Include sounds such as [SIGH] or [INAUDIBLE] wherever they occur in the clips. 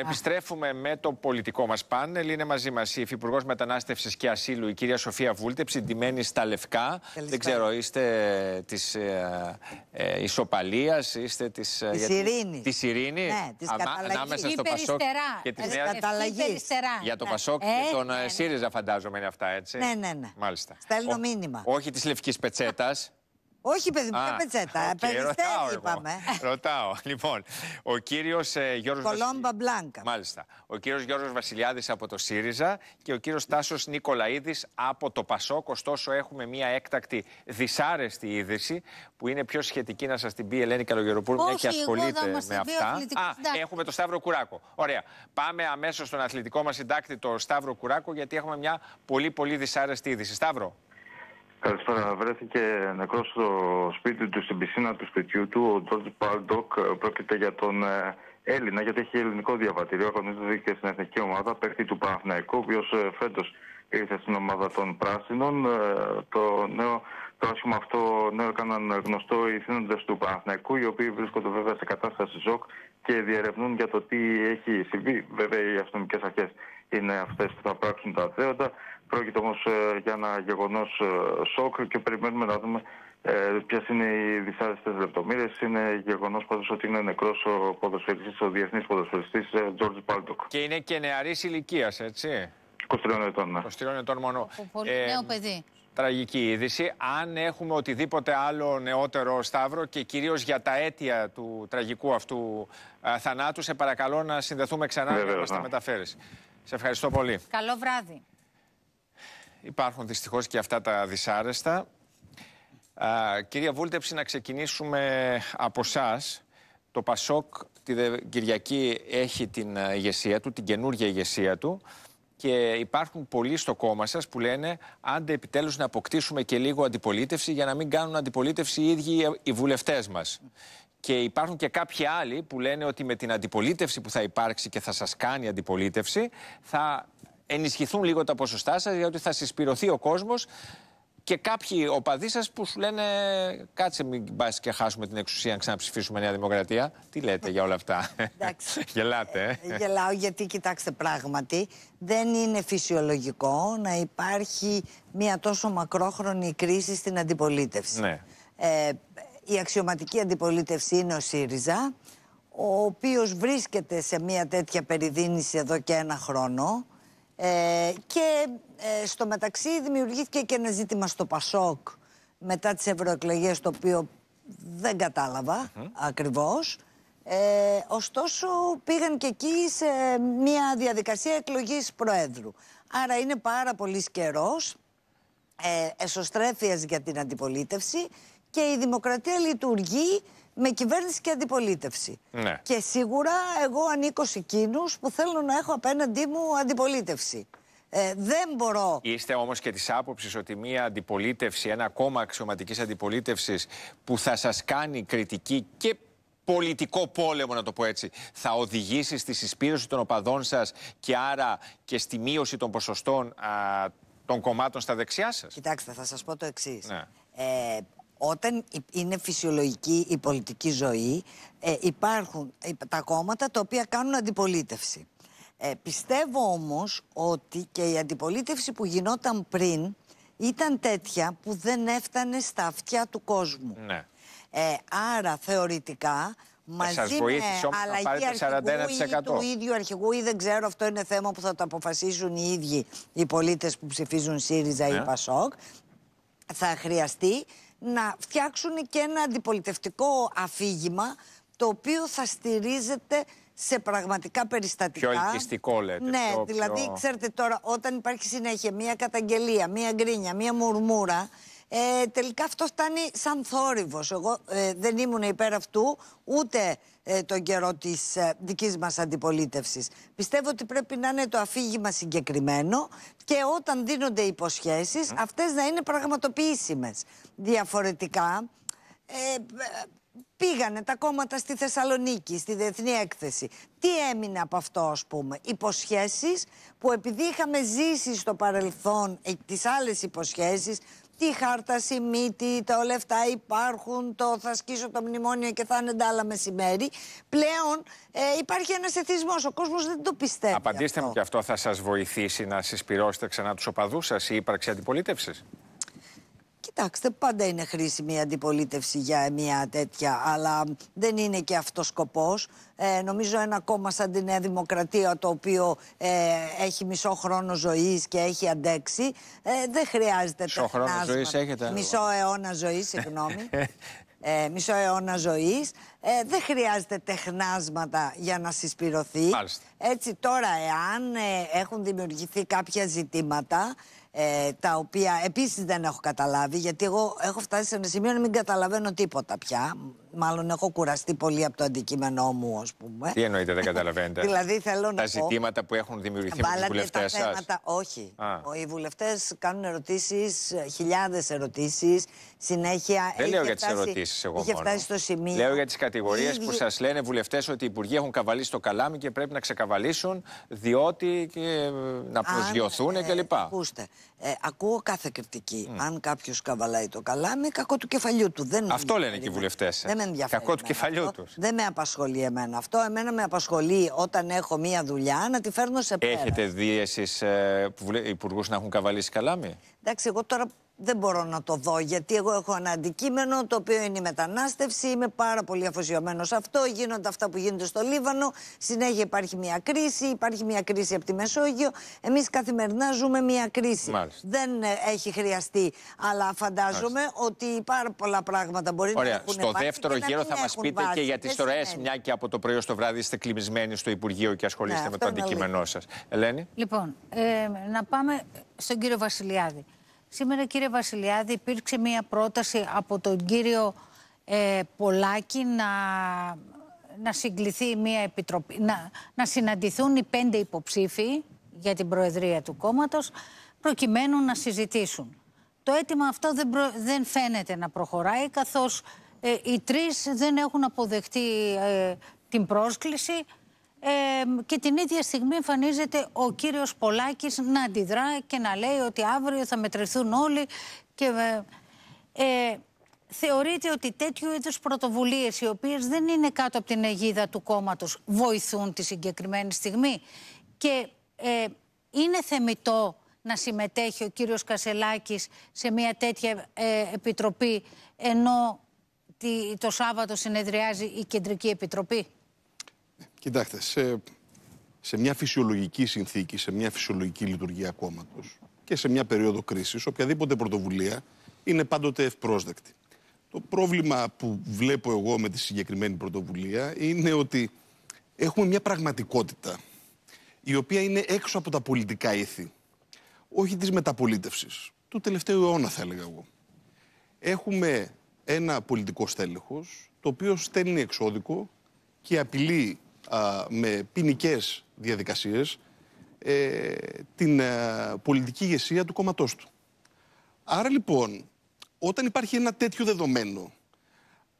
επιστρέφουμε με το πολιτικό μας πάνελ. Είναι μαζί μας η Υφυπουργός Μετανάστευσης και Ασύλου, η κυρία Σοφία Βούλτεψη, ντυμένη στα λευκά. Δεν ξέρω, είστε ε, ε, ε, της ε, ισοπαλία, είστε τη Της ειρήνης. ανάμεσα στο Πασόκ και τη Νέα Για το ναι. Πασόκ και ναι, τον ναι, ΣΥΡΙΖΑ, φαντάζομαι είναι αυτά, έτσι. Ναι, ναι, ναι. Μάλιστα. Στέλνω μήνυμα. Όχι της λευκής πετσέτας. [LAUGHS] Όχι, παιδί μου, δεν πετσέτα. Okay, ρωτάω, είπαμε. ρωτάω. Λοιπόν, ο κύριος ε, Γιώργος Γιώργο. Κολόμπα Μπλάνκα. Μάλιστα. Ο κύριος Γιώργος Βασιλιάδης από το ΣΥΡΙΖΑ και ο κύριος Τάσος Νικολαίδης από το Πασό, Ωστόσο, έχουμε μία έκτακτη δυσάρεστη είδηση που είναι πιο σχετική να σας την πει η Ελένη Καλογεροπούλου, μια και ασχολείται με αυτά. Α, έχουμε το Σταύρο Κουράκο. Ωραία. Πάμε αμέσως στον αθλητικό μας συντάκτη, το Σταύρο Κουράκο, γιατί έχουμε μια πολύ πολύ δυσάρεστη είδηση. Σταύρο. Καλησπέρα. Βρέθηκε νεκρός στο σπίτι του, στην πισίνα του σπιτιού του. Ο Τζορτ Πάλντοκ. Ε, πρόκειται για τον ε, Έλληνα, γιατί έχει ελληνικό διαβατήριο. Αγωνίζεται και στην εθνική ομάδα, παίκτη του Παναθηναϊκού, ο οποίος ε, φέτος ήρθε στην ομάδα των Πράσινων. Το νέο το άσχημα αυτό νέο έκαναν γνωστό οι θύνοντες του Παναθηναϊκού, οι οποίοι βρίσκονται βέβαια σε κατάσταση ζοκ και διερευνούν για το τι έχει συμβεί. Βέβαια, οι αστυνομικές αρχές είναι αυτές που θα πράξουν τα δέοντα. Πρόκειται όμως ε, για ένα γεγονός ε, σοκ και περιμένουμε να δούμε ε, Ποιες είναι οι δυσάρεστες λεπτομέρειες, είναι γεγονός πάντως ότι είναι νεκρός ο ποδοσφαιριστής, ο διεθνής ποδοσφαιριστής Τζορτζ Πάλτοκ. Και είναι και νεαρής ηλικίας, έτσι. 23 ετών, ναι. 23 ετών μόνο. Πολύ ε, νέο παιδί. Τραγική είδηση. Αν έχουμε οτιδήποτε άλλο νεότερο, Σταύρο, και κυρίως για τα αίτια του τραγικού αυτού θανάτου, σε παρακαλώ να συνδεθούμε ξανά Βεβαίως, και να μας τα ναι. μεταφέρεις. Σε ευχαριστώ πολύ. Καλό βράδυ. Υπάρχουν δυστυχώς και αυτά τα δυσάρεστα. Α, κυρία Βούλτεψη, να ξεκινήσουμε από εσά. Το ΠΑΣΟΚ την Κυριακή έχει την ε, ηγεσία του, την καινούργια ηγεσία του και υπάρχουν πολλοί στο κόμμα σας που λένε άντε επιτέλους, να αποκτήσουμε και λίγο αντιπολίτευση για να μην κάνουν αντιπολίτευση οι ίδιοι οι βουλευτές μας. Και υπάρχουν και κάποιοι άλλοι που λένε ότι με την αντιπολίτευση που θα υπάρξει και θα σας κάνει αντιπολίτευση θα ενισχυθούν λίγο τα ποσοστά σας γιατί θα συσπηρωθεί ο κόσμος και κάποιοι οπαδοί σας που σου λένε κάτσε μην πας και χάσουμε την εξουσία να ξαναψηφίσουμε Νέα Δημοκρατία. Τι λέτε για όλα αυτά. [LAUGHS] Γελάτε. Ε? ε, γελάω γιατί κοιτάξτε πράγματι δεν είναι φυσιολογικό να υπάρχει μια τόσο μακρόχρονη κρίση στην αντιπολίτευση. Ναι. Ε, η αξιωματική αντιπολίτευση είναι ο ΣΥΡΙΖΑ, ο οποίος βρίσκεται σε μια τέτοια περιδίνηση εδώ και ένα χρόνο ε, και ε, στο μεταξύ δημιουργήθηκε και ένα ζήτημα στο ΠΑΣΟΚ μετά τις ευρωεκλογές το οποίο δεν κατάλαβα mm ακριβώς. Ε, ωστόσο πήγαν και εκεί σε μια διαδικασία εκλογής Προέδρου. Άρα είναι πάρα πολύ καιρός ε, εσωστρέφειας για την αντιπολίτευση και η δημοκρατία λειτουργεί με κυβέρνηση και αντιπολίτευση. Ναι. Και σίγουρα εγώ ανήκω σε εκείνους που θέλουν να έχω απέναντί μου αντιπολίτευση. Ε, δεν μπορώ. Είστε όμως και της άποψης ότι μια αντιπολίτευση, ένα κόμμα αξιωματικής αντιπολίτευσης που θα σας κάνει κριτική και πολιτικό πόλεμο, να το πω έτσι, θα οδηγήσει στη συσπήρωση των οπαδών σας και άρα και στη μείωση των ποσοστών των κομμάτων στα δεξιά σας. Κοιτάξτε, θα σας πω το εξής. Ναι. Ε, όταν είναι φυσιολογική η πολιτική ζωή, ε, υπάρχουν ε, τα κόμματα τα οποία κάνουν αντιπολίτευση. Ε, πιστεύω όμως ότι και η αντιπολίτευση που γινόταν πριν ήταν τέτοια που δεν έφτανε στα αυτιά του κόσμου. Ναι. Ε, άρα θεωρητικά ε, μαζί με αλλαγή αρχηγού ή του ίδιου αρχηγού ή δεν ξέρω, αυτό είναι θέμα που θα το αποφασίσουν οι ίδιοι οι πολίτες που ψηφίζουν ΣΥΡΙΖΑ ή ναι. ΠΑΣΟΚ, θα χρειαστεί να φτιάξουν και ένα αντιπολιτευτικό αφήγημα το οποίο θα στηρίζεται σε πραγματικά περιστατικά. Πιο ελκυστικό λέτε. Ναι, δηλαδή ξέρετε τώρα όταν υπάρχει συνέχεια μία καταγγελία, μία γκρίνια, μία μουρμούρα ε, τελικά αυτό φτάνει σαν θόρυβος. Εγώ ε, δεν ήμουν υπέρ αυτού ούτε ε, τον καιρό της ε, δικής μας αντιπολίτευσης. Πιστεύω ότι πρέπει να είναι το αφήγημα συγκεκριμένο και όταν δίνονται υποσχέσεις αυτές να είναι πραγματοποιήσιμες. Διαφορετικά ε, πήγανε τα κόμματα στη Θεσσαλονίκη, στη Διεθνή Έκθεση. Τι έμεινε από αυτό, ας πούμε. Υποσχέσεις που επειδή είχαμε ζήσει στο παρελθόν τις άλλες υποσχέσεις τι χάρτα μύτη, τα λεφτά αυτά υπάρχουν, το θα σκίσω το μνημόνιο και θα είναι τα άλλα μεσημέρι. Πλέον ε, υπάρχει ένας εθισμός. Ο κόσμος δεν το πιστεύει. Απαντήστε μου και αυτό θα σας βοηθήσει να συσπηρώσετε ξανά τους οπαδούς σας η ύπαρξη αντιπολίτευσης. Κοιτάξτε, πάντα είναι χρήσιμη η αντιπολίτευση για μια τέτοια, αλλά δεν είναι και αυτός σκοπός. Ε, νομίζω ένα κόμμα σαν τη Νέα Δημοκρατία, το οποίο ε, έχει μισό χρόνο ζωής και έχει αντέξει, ε, δεν χρειάζεται τεχνάσματα. Μισό χρόνο ζωής έχετε. Μισό αιώνα ζωής, συγγνώμη. [LAUGHS] Ε, μισό αιώνα ζωής. δεν χρειάζεται τεχνάσματα για να συσπηρωθεί. Έτσι τώρα, εάν ε, έχουν δημιουργηθεί κάποια ζητήματα, ε, τα οποία επίσης δεν έχω καταλάβει γιατί εγώ έχω φτάσει σε ένα σημείο να μην καταλαβαίνω τίποτα πια μάλλον έχω κουραστεί πολύ από το αντικείμενό μου, ας πούμε. Τι εννοείται, δεν [LAUGHS] καταλαβαίνετε. δηλαδή θέλω να. Τα ζητήματα που έχουν δημιουργηθεί με τους βουλευτέ σας. Θέματα... Όχι. Α. Οι βουλευτές κάνουν ερωτήσεις, χιλιάδες ερωτήσεις, συνέχεια. Δεν λέω για τις ερωτήσεις εγώ. μόνο. φτάσει στο σημείο. Λέω για τις κατηγορίες που σας λένε βουλευτές ότι οι υπουργοί έχουν καβαλήσει το καλάμι και πρέπει να ξεκαβαλήσουν διότι και ε, να προσγειωθούν ε, κλπ. Ακούστε. Ε, ακούω κάθε κριτική. Αν κάποιος καβαλάει το καλάμι, κακό του κεφαλιού του. Δεν Αυτό λένε και οι βουλευτέ. Δεν ενδιαφέρει. Κακό του κεφαλιού τους. Δεν με απασχολεί εμένα αυτό. Εμένα με απασχολεί όταν έχω μία δουλειά να τη φέρνω σε πέρα. Έχετε δει εσείς ε, υπουργούς να έχουν καβαλήσει καλάμι. Εντάξει, εγώ τώρα δεν μπορώ να το δω γιατί εγώ έχω ένα αντικείμενο το οποίο είναι η μετανάστευση. Είμαι πάρα πολύ αφοσιωμένος σε αυτό. Γίνονται αυτά που γίνονται στο Λίβανο. Συνέχεια υπάρχει μια κρίση. Υπάρχει μια κρίση από τη Μεσόγειο. Εμείς καθημερινά ζούμε μια κρίση. Δεν ε, έχει χρειαστεί. Αλλά φαντάζομαι ότι πάρα πολλά πράγματα μπορεί Ωραία. να έχουν Στο δεύτερο γύρο θα μας πείτε και για τις ροές, μια και από το πρωί το βράδυ είστε κλειμισμένοι στο Υπουργείο και ασχολείστε ναι, με το αντικείμενό σας. Ελένη. Λοιπόν, ε, να πάμε στον κύριο Βασιλιάδη. Σήμερα, κύριε Βασιλιάδη, υπήρξε μία πρόταση από τον κύριο ε, Πολάκη να, να συγκληθεί μία επιτροπή, να, να συναντηθούν οι πέντε υποψήφοι για την Προεδρία του κόμματος, προκειμένου να συζητήσουν. Το αίτημα αυτό δεν, φαίνεται να προχωράει, καθώς ε, οι τρεις δεν έχουν αποδεχτεί ε, την πρόσκληση και την ίδια στιγμή εμφανίζεται ο κύριος Πολάκης να αντιδρά και να λέει ότι αύριο θα μετρηθούν όλοι και... Ε, ε Θεωρείτε ότι τέτοιου είδους πρωτοβουλίες, οι οποίες δεν είναι κάτω από την αιγίδα του κόμματος, βοηθούν τη συγκεκριμένη στιγμή. Και ε, είναι θεμητό να συμμετέχει ο κύριος Κασελάκης σε μια τέτοια ε, επιτροπή, ενώ το Σάββατο συνεδριάζει η Κεντρική Επιτροπή. Κοιτάξτε, σε, σε μια φυσιολογική συνθήκη, σε μια φυσιολογική λειτουργία κόμματος και σε μια περίοδο κρίσης, οποιαδήποτε πρωτοβουλία είναι πάντοτε ευπρόσδεκτη. Το πρόβλημα που βλέπω εγώ με τη συγκεκριμένη πρωτοβουλία είναι ότι έχουμε μια πραγματικότητα η οποία είναι έξω από τα πολιτικά ήθη, όχι της μεταπολίτευσης, του τελευταίου αιώνα θα έλεγα εγώ. Έχουμε ένα πολιτικό στέλεχος, το οποίο στέλνει εξώδικο και απειλεί α, με ποινικές διαδικασίες ε, την ε, πολιτική ηγεσία του κόμματός του. Άρα λοιπόν, όταν υπάρχει ένα τέτοιο δεδομένο,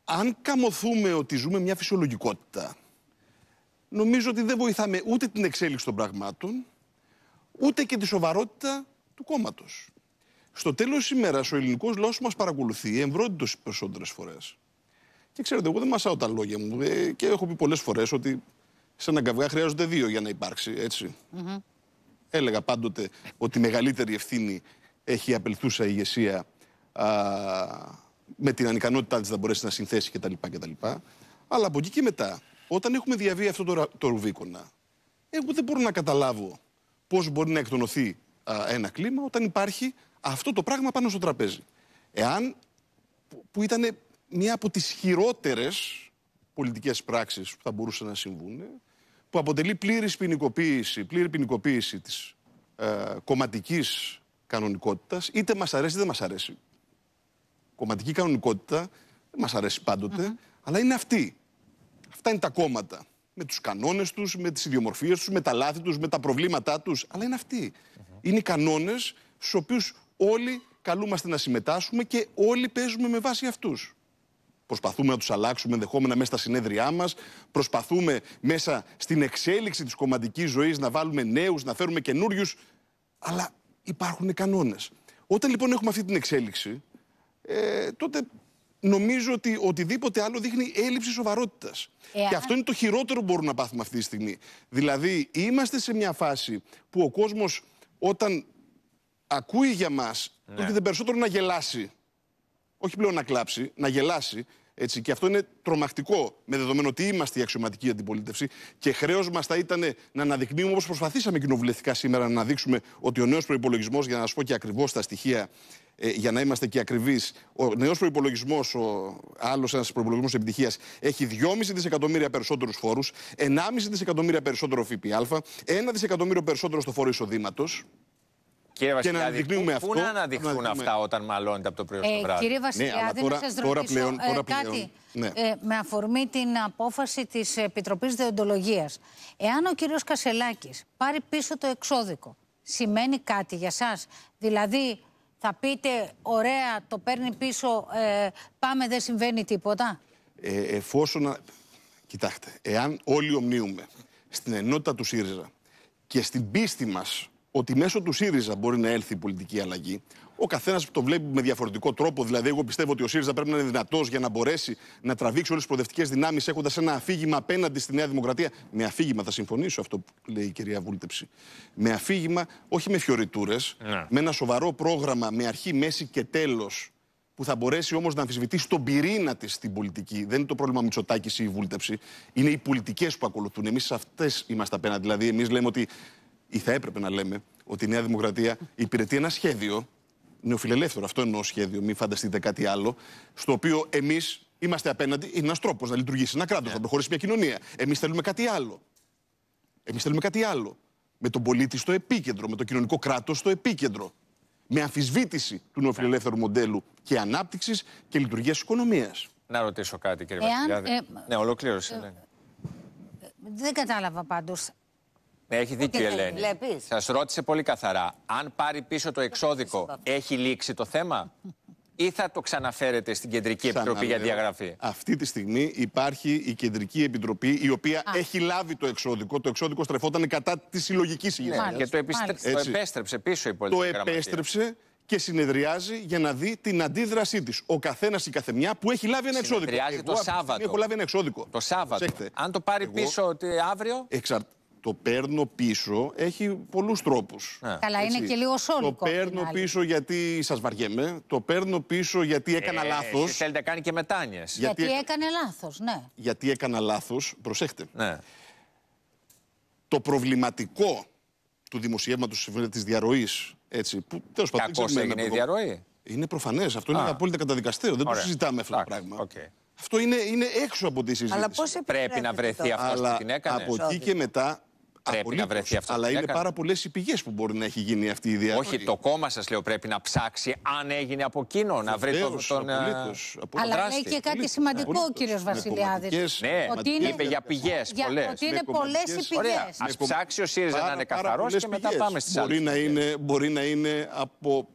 αν καμωθούμε ότι ζούμε μια φυσιολογικότητα, νομίζω ότι δεν βοηθάμε ούτε την εξέλιξη των πραγμάτων, ούτε και τη σοβαρότητα του κόμματος. Στο τέλος της ημέρας, ο ελληνικός λαός μας παρακολουθεί εμβρόντιτος τι περισσότερες φορές. Και ξέρετε, εγώ δεν μασάω τα λόγια μου ε, και έχω πει πολλές φορές ότι σε έναν καυγά χρειάζονται δύο για να υπάρξει, Έλεγα πάντοτε ότι η μεγαλύτερη ευθύνη έχει η απελθούσα ηγεσία α, με την ανικανότητά της να μπορέσει να συνθέσει κτλ. Αλλά από εκεί και μετά, όταν έχουμε διαβεί αυτό το, το ρουβίκονα, εγώ δεν μπορώ να καταλάβω πώς μπορεί να εκτονωθεί ένα κλίμα όταν υπάρχει αυτό το πράγμα πάνω στο τραπέζι. Εάν, που ήταν μια από τις χειρότερες πολιτικές πράξεις που θα μπορούσαν να συμβούν, που αποτελεί πλήρης ποινικοποίηση, πλήρη ποινικοποίηση της ε, κομματικής κανονικότητας, είτε μας αρέσει είτε μας αρέσει. Κομματική κανονικότητα δεν μας αρέσει αλλά είναι αυτή. Αυτά είναι τα κόμματα. Με τους κανόνες τους, με τις ιδιομορφίες τους, με τα λάθη τους, με τα προβλήματά τους, αλλά είναι Είναι οι κανόνες στους οποίους όλοι καλούμαστε να συμμετάσχουμε και όλοι παίζουμε με βάση αυτούς. Προσπαθούμε να τους αλλάξουμε ενδεχόμενα μέσα στα συνέδριά μας. Προσπαθούμε μέσα στην εξέλιξη της κομματική ζωής να βάλουμε νέους, να φέρουμε καινούριους. Αλλά υπάρχουν κανόνες. Όταν λοιπόν έχουμε αυτή την εξέλιξη, ε, τότε νομίζω ότι οτιδήποτε άλλο δείχνει έλλειψη σοβαρότητας. Ε, Και αυτό είναι το χειρότερο που μπορούμε να πάθουμε αυτή τη στιγμή. Δηλαδή, είμαστε σε μια φάση που ο κόσμος όταν ακούει για μας, τότε ναι. δεν περισσότερο να γελάσει όχι πλέον να κλάψει, να γελάσει. Έτσι. Και αυτό είναι τρομακτικό, με δεδομένο ότι είμαστε η αξιωματική αντιπολίτευση και χρέος μας θα ήταν να αναδεικνύουμε όπως προσπαθήσαμε κοινοβουλευτικά σήμερα να αναδείξουμε ότι ο νέος προπολογισμό, για να σα πω και ακριβώς τα στοιχεία, ε, για να είμαστε και ακριβείς, ο νέος προπολογισμό, ο άλλος ένας προπολογισμό επιτυχίας, έχει 2,5 δισεκατομμύρια περισσότερους φόρους, 1,5 δισεκατομμύρια περισσότερο ΦΠΑ, 1 δισεκατομμύριο περισσότερο στο φόρο εισοδήματος, Κύριε Βασιλιά, να αναδεικνύουμε αυτό. Πού να αναδειχθούν αυτά όταν μαλώνεται από το πρωί ε, στο βράδυ. Κύριε Βασιλιά, ναι, δεν τώρα, να σας ρωτήσω, πλέον, ε, πλέον, κάτι ναι. ε, με αφορμή την απόφαση της Επιτροπής Δεοντολογίας. Εάν ο κύριος Κασελάκης πάρει πίσω το εξώδικο, σημαίνει κάτι για σας. Δηλαδή θα πείτε ωραία το παίρνει πίσω, ε, πάμε δεν συμβαίνει τίποτα. Ε, εφόσον, κοιτάξτε, εάν όλοι ομνίουμε στην ενότητα του ΣΥΡΙΖΑ και στην πίστη μας ότι μέσω του ΣΥΡΙΖΑ μπορεί να έλθει η πολιτική αλλαγή. Ο καθένας το βλέπει με διαφορετικό τρόπο. Δηλαδή, εγώ πιστεύω ότι ο ΣΥΡΙΖΑ πρέπει να είναι δυνατός για να μπορέσει να τραβήξει όλες τις προοδευτικές δυνάμεις έχοντας ένα αφήγημα απέναντι στη Νέα Δημοκρατία. Με αφήγημα, θα συμφωνήσω αυτό που λέει η κυρία Βούλτεψη. Με αφήγημα, όχι με φιωριτούρες, ναι. με ένα σοβαρό πρόγραμμα με αρχή, μέση και τέλος που θα μπορέσει όμως να αμφισβητήσει τον πυρήνα της στην πολιτική. Δεν είναι το πρόβλημα Μητσοτάκης ή η η βουλτεψη Είναι οι πολιτικές που ακολουθούν. Εμείς αυτές είμαστε απέναντι. Δηλαδή, εμείς λέμε ότι ή θα έπρεπε να λέμε, ότι η Νέα Δημοκρατία υπηρετεί ένα σχέδιο, νεοφιλελεύθερο, αυτό εννοώ σχέδιο, μην φανταστείτε κάτι άλλο, στο οποίο εμείς είμαστε απέναντι, είναι ένας τρόπος να λειτουργήσει ένα κράτος, yeah. Ναι. να προχωρήσει μια κοινωνία. Εμείς θέλουμε κάτι άλλο. Εμείς θέλουμε κάτι άλλο. Με τον πολίτη στο επίκεντρο, με το κοινωνικό κράτος στο επίκεντρο. Με αμφισβήτηση του νεοφιλελεύθερου μοντέλου και ανάπτυξης και λειτουργίας τη οικονομίας. Να ρωτήσω κάτι, κύριε Βασιλιάδη. Ε, ναι, ολοκλήρωση. Ε, ναι, ναι. ε, Δεν κατάλαβα πάντως. Ναι, έχει δίκιο η Ελένη. Σας ρώτησε πολύ καθαρά. Αν πάρει πίσω το ε, εξώδικο, έχει λήξει το θέμα ή θα το ξαναφέρετε στην Κεντρική Επιτροπή για διαγραφή. Αυτή τη στιγμή υπάρχει η Κεντρική Επιτροπή η οποία έχει λάβει το εξώδικο. Το εξώδικο στρεφόταν κατά τη συλλογική ηγεσία. και το, επέστρεψε πίσω η πολιτική. Το επέστρεψε και συνεδριάζει για να δει την αντίδρασή της. Ο καθένας ή καθεμιά που έχει λάβει ένα εξώδικο. Συνεδριάζει Εγώ, το Σάββατο. Έχω λάβει ένα εξώδικο. Το Σάββατο. Αν το πάρει πίσω ότι αύριο. Το παίρνω πίσω έχει πολλούς τρόπους. Ναι. Καλά, είναι και λίγο σόλικο. Το παίρνω πίσω γιατί σας βαριέμαι. Το παίρνω πίσω γιατί έκανα ε, λάθος. Ε, θέλετε κάνει και μετάνοιες. Γιατί, έκανε λάθος, ναι. Γιατί έκανα λάθος, προσέχτε. Ναι. Το προβληματικό του δημοσιεύματος της διαρροής. Έτσι, που τέλος πάντων. Κακό έγινε η διαρροή. Είναι προφανές. Αυτό Α. είναι απόλυτα καταδικαστέο. Δεν το συζητάμε αυτό το πράγμα. Okay. Αυτό είναι, είναι έξω από τη συζήτηση. Αλλά πώς πρέπει, να βρεθεί αυτός που την έκανε. Από εκεί και μετά Πρέπει Απολύτως, να βρεθεί αυτό. Αλλά είναι πάρα πολλές οι πηγές που μπορεί να έχει γίνει αυτή η διαδικασία. Όχι, το κόμμα σας λέω πρέπει να ψάξει αν έγινε από εκείνο, να βρει τον. τον ε, απολύτως, απολύτως, αλλά λέει και κάτι σημαντικό ο κύριο Βασιλιάδη. Ναι, ότι είναι, είπε για πηγές. Ότι είναι πολλές οι πηγές. Ας ψάξει ο ΣΥΡΙΖΑ να είναι καθαρό και μετά πάμε στις άλλε. Μπορεί να είναι από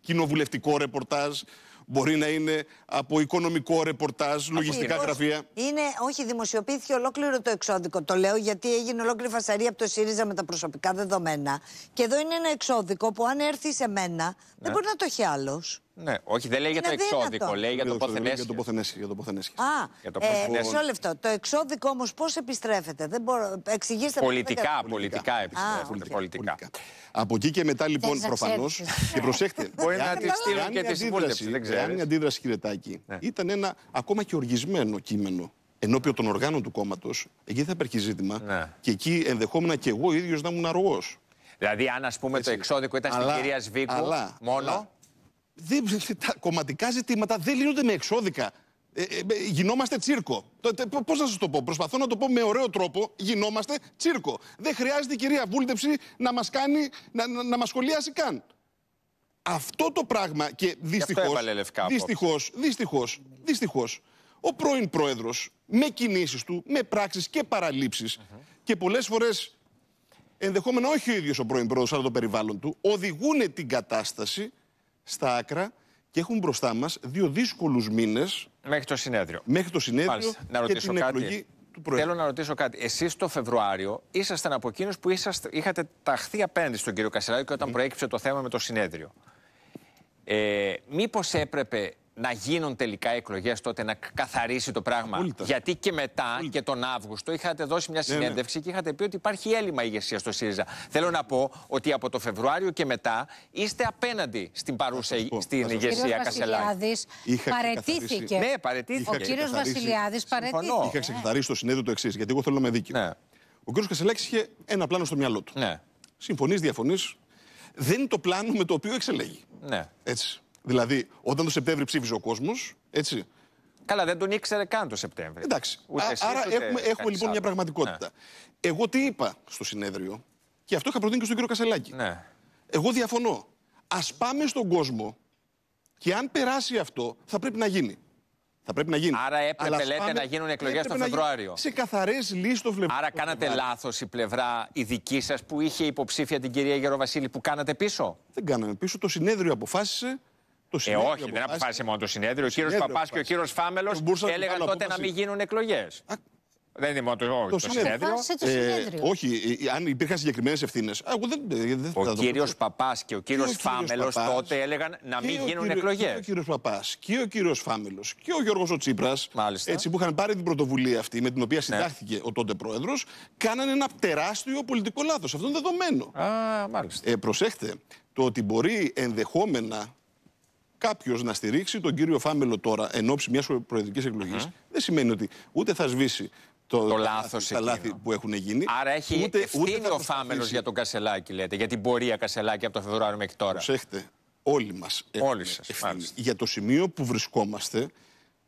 κοινοβουλευτικό ρεπορτάζ μπορεί να είναι από οικονομικό ρεπορτάζ, λογιστικά γραφεία. Είναι, όχι, δημοσιοποιήθηκε ολόκληρο το εξώδικο. Το λέω γιατί έγινε ολόκληρη φασαρία από το ΣΥΡΙΖΑ με τα προσωπικά δεδομένα. Και εδώ είναι ένα εξώδικο που αν έρθει σε μένα, δεν ναι. μπορεί να το έχει άλλος. Ναι, όχι, δεν λέει για το ναι, εξώδικο, λέει για το πόθεν Για το Α, μισό ε, λεπτό. Το εξώδικο όμως πώς επιστρέφεται, δεν μπορώ. Εξηγήστε Πολιτικά, πολιτικά επιστρέφεται. Πολιτικά. Από εκεί και μετά λοιπόν προφανώ. Και προσέχτε. [LAUGHS] Μπορεί να τη στείλω και τη συμβούλευση. Δεν ξέρω. Αν η αντίδραση, κύριε Τάκη, ναι. ήταν ένα ακόμα και οργισμένο κείμενο ενώπιον των οργάνων του κόμματος, εκεί θα υπήρχε ζήτημα ναι. και εκεί ενδεχόμενα και εγώ ίδιος να ήμουν αργός. Δηλαδή, αν ας πούμε το εξώδικο ήταν στην κυρία Σβίκου, μόνο δεν, [LAUGHS] τα κομματικά ζητήματα δεν λύνονται με εξώδικα. Ε, ε γινόμαστε τσίρκο. Πώ να σας το πω, Προσπαθώ να το πω με ωραίο τρόπο. Γινόμαστε τσίρκο. Δεν χρειάζεται η κυρία Βούλτεψη να μας κάνει, να, να, να σχολιάσει καν. Αυτό το πράγμα και δυστυχώ. Δυστυχώς, δυστυχώς, Ο πρώην πρόεδρος με κινήσεις του, με πράξεις και παραλήψεις και πολλές φορές ενδεχόμενα όχι ο ίδιος ο πρώην πρόεδρος, αλλά το περιβάλλον του, οδηγούν την κατάσταση στα άκρα και έχουν μπροστά μας δύο δύσκολους μήνες. Μέχρι το συνέδριο. Μέχρι το συνέδριο και να ρωτήσω την κάτι. εκλογή του Προέδρου. Θέλω να ρωτήσω κάτι. Εσείς το Φεβρουάριο ήσασταν από εκείνους που είσαστε, είχατε ταχθεί απέναντι στον κύριο και όταν προέκυψε το θέμα με το συνέδριο. Ε, Μήπως έπρεπε να γίνουν τελικά εκλογές τότε, να καθαρίσει το πράγμα. Γιατί και μετά και τον Αύγουστο είχατε δώσει μια συνέντευξη ναι, ναι. και είχατε πει ότι υπάρχει έλλειμμα ηγεσία στο ΣΥΡΙΖΑ. Θέλω να πω ότι από το Φεβρουάριο και μετά είστε απέναντι στην παρούσα στην ηγεσία Κασελάκη. Παρετήθηκε. Ναι, παρετήθηκε. Ο κ. Βασιλιάδη παρετήθηκε. Είχα ξεκαθαρίσει το συνέδριο το εξής, γιατί εγώ θέλω να είμαι δίκαιο. Ναι. Ο κ. Κασελάκης είχε ένα πλάνο στο μυαλό του. Ναι. Συμφωνείς, διαφωνείς. Δεν είναι το πλάνο με το οποίο εξελέγει. Ναι. Έτσι. Δηλαδή, όταν το Σεπτέμβριο ψήφιζε ο κόσμος, έτσι. Καλά, δεν τον ήξερε καν το Σεπτέμβριο. Εντάξει. άρα έχουμε, έχουμε λοιπόν μια πραγματικότητα. Ναι. Εγώ τι είπα στο συνέδριο, και αυτό είχα προτείνει και στον κύριο Κασελάκη. Ναι. Εγώ διαφωνώ. Ας πάμε στον κόσμο και αν περάσει αυτό, θα πρέπει να γίνει. Θα πρέπει να γίνει. Άρα έπρεπε, Αλλά λέτε, να γίνουν εκλογές τον Φεβρουάριο. Σε καθαρές λύσεις το βλέπουμε. Άρα κάνατε λάθος η πλευρά η δική σας που είχε υποψήφια την κυρία Γεροβασίλη που κάνατε πίσω. Δεν κάναμε πίσω. Το συνέδριο αποφάσισε το ε, όχι, δεν αποφάσισε μόνο το συνέδριο. Ο κύριος Παπάς και ο κύριος Φάμελος έλεγαν τότε να μην γίνουν εκλογές. Δεν είναι μόνο το, το, συνέδριο. Ε, όχι, ε, ε, αν υπήρχαν συγκεκριμένες ευθύνες. ο κύριος Παπάς και ο κύριο Φάμελο τότε έλεγαν να μην γίνουν εκλογές. Και ο κύριος Παπάς και ο κύριος Φάμελος και ο Γιώργος Τσίπρα, έτσι που είχαν πάρει την πρωτοβουλία αυτή με την οποία ναι. συντάχθηκε ο τότε πρόεδρος, κάνανε ένα τεράστιο πολιτικό λάθος. Αυτό είναι δεδομένο. Α, μάλιστα. προσέχτε, το ότι μπορεί ενδεχόμενα κάποιος να στηρίξει τον κύριο Φάμελο τώρα εν ώψη μιας προεδρικής εκλογής, δεν σημαίνει ότι ούτε θα σβήσει το, το τα λάθη που έχουν γίνει. Άρα έχει ούτε, ευθύνη ούτε ο Φάμελος για τον Κασελάκη, λέτε, για την πορεία Κασελάκη από το Φεβρουάριο μέχρι τώρα. Προσέχτε, όλοι μας. Όλοι σα. Για το σημείο που βρισκόμαστε,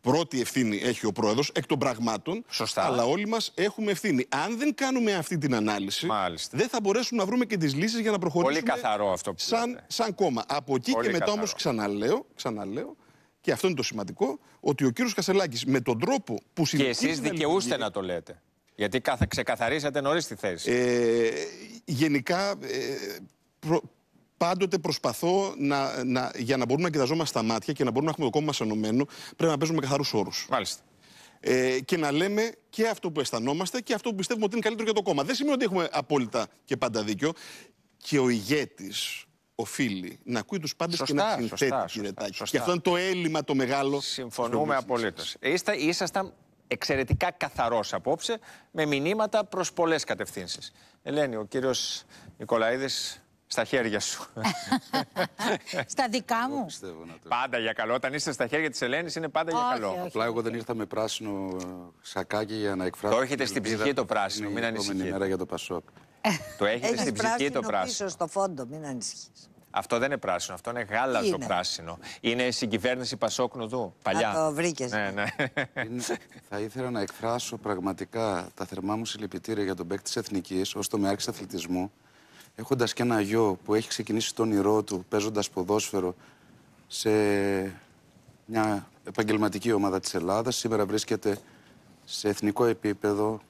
Πρώτη ευθύνη έχει ο πρόεδρος εκ των πραγμάτων. Αλλά όλοι μας έχουμε ευθύνη. Αν δεν κάνουμε αυτή την ανάλυση, δεν θα μπορέσουμε να βρούμε και τις λύσεις για να προχωρήσουμε. Πολύ καθαρό αυτό σαν, σαν κόμμα. Από εκεί και μετά όμως ξαναλέω, ξαναλέω, και αυτό είναι το σημαντικό, ότι ο κύριος Κασελάκης με τον τρόπο που συνεχίζει. Και εσεί δικαιούστε να, το λέτε. Γιατί ξεκαθαρίσατε νωρίς τη θέση. Ε, γενικά. Ε, πάντοτε προσπαθώ να, να, για να μπορούμε να κοιταζόμαστε στα μάτια και να μπορούμε να έχουμε το κόμμα μα ενωμένο, πρέπει να παίζουμε καθαρούς όρους. Μάλιστα. Ε, και να λέμε και αυτό που αισθανόμαστε και αυτό που πιστεύουμε ότι είναι καλύτερο για το κόμμα. Δεν σημαίνει ότι έχουμε απόλυτα και πάντα δίκιο. Και ο ηγέτης οφείλει να ακούει τους πάντες και να συνθέτει, κύριε Και αυτό είναι το έλλειμμα το μεγάλο. Συμφωνούμε απολύτω. Ήσασταν εξαιρετικά καθαρός απόψε, με μηνύματα προς πολλές κατευθύνσεις. Ελένη, ο κύριος Νικολαίδης στα χέρια σου. [LAUGHS] στα δικά μου. Πάντα για καλό. Όταν είστε στα χέρια της Ελένης είναι πάντα για καλό. Όχι, Απλά εγώ δεν ήρθα με πράσινο ε, σακάκι για να εκφράσω. Το έχετε στην ψυχή το πράσινο, μην ανησυχείτε. Είναι η μέρα για το Πασόκ. το έχετε στην ψυχή το πράσινο. Πίσω στο φόντο, μην ανησυχείς. Αυτό δεν είναι πράσινο, αυτό είναι γάλαζο είναι. πράσινο. Είναι συγκυβέρνηση Πασόκ Νουδού, παλιά. το βρήκες. Ναι, ναι. θα ήθελα να εκφράσω πραγματικά τα θερμά μου συλληπιτήρια για τον παίκτη της Εθνικής ως το με αθλητισμού έχοντας και ένα γιο που έχει ξεκινήσει τον όνειρό του παίζοντας ποδόσφαιρο σε μια επαγγελματική ομάδα της Ελλάδας, σήμερα βρίσκεται σε εθνικό επίπεδο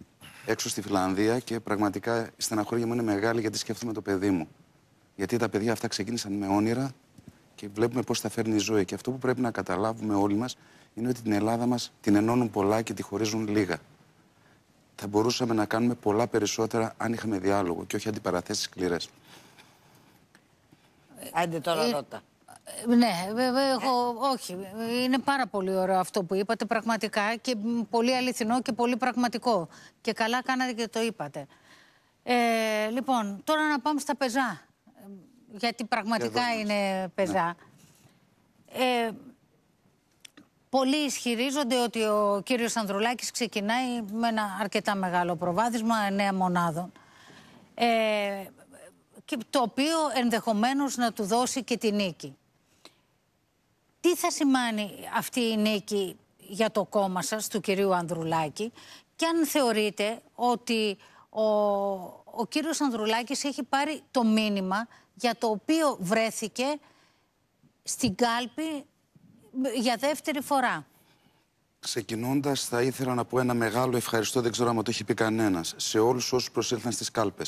έξω στη Φιλανδία και πραγματικά η στεναχώρια μου είναι μεγάλη γιατί σκέφτομαι το παιδί μου. Γιατί τα παιδιά αυτά ξεκίνησαν με όνειρα και βλέπουμε πώς θα φέρνει η ζωή. Και αυτό που πρέπει να καταλάβουμε όλοι μας είναι ότι την Ελλάδα μας την ενώνουν πολλά και τη χωρίζουν λίγα θα μπορούσαμε να κάνουμε πολλά περισσότερα αν είχαμε διάλογο και όχι αντιπαραθέσεις σκληρές. Άντε τώρα ε, ρώτα. Ναι, εγώ, όχι. Είναι πάρα πολύ ωραίο αυτό που είπατε πραγματικά και πολύ αληθινό και πολύ πραγματικό. Και καλά κάνατε και το είπατε. Ε, λοιπόν, τώρα να πάμε στα πεζά. Ε, γιατί πραγματικά είναι πεζά. Ναι. Ε, Πολλοί ισχυρίζονται ότι ο κύριος Ανδρουλάκης ξεκινάει με ένα αρκετά μεγάλο προβάδισμα, 9 μονάδων. Ε, το οποίο ενδεχομένως να του δώσει και τη νίκη. Τι θα σημάνει αυτή η νίκη για το κόμμα σας, του κυρίου Ανδρουλάκη, και αν θεωρείτε ότι ο, ο κύριος Ανδρουλάκης έχει πάρει το μήνυμα για το οποίο βρέθηκε στην κάλπη για δεύτερη φορά. Ξεκινώντας, θα ήθελα να πω ένα μεγάλο ευχαριστώ, δεν ξέρω αν το έχει πει κανένας, σε όλους όσους προσήλθαν στις κάλπες.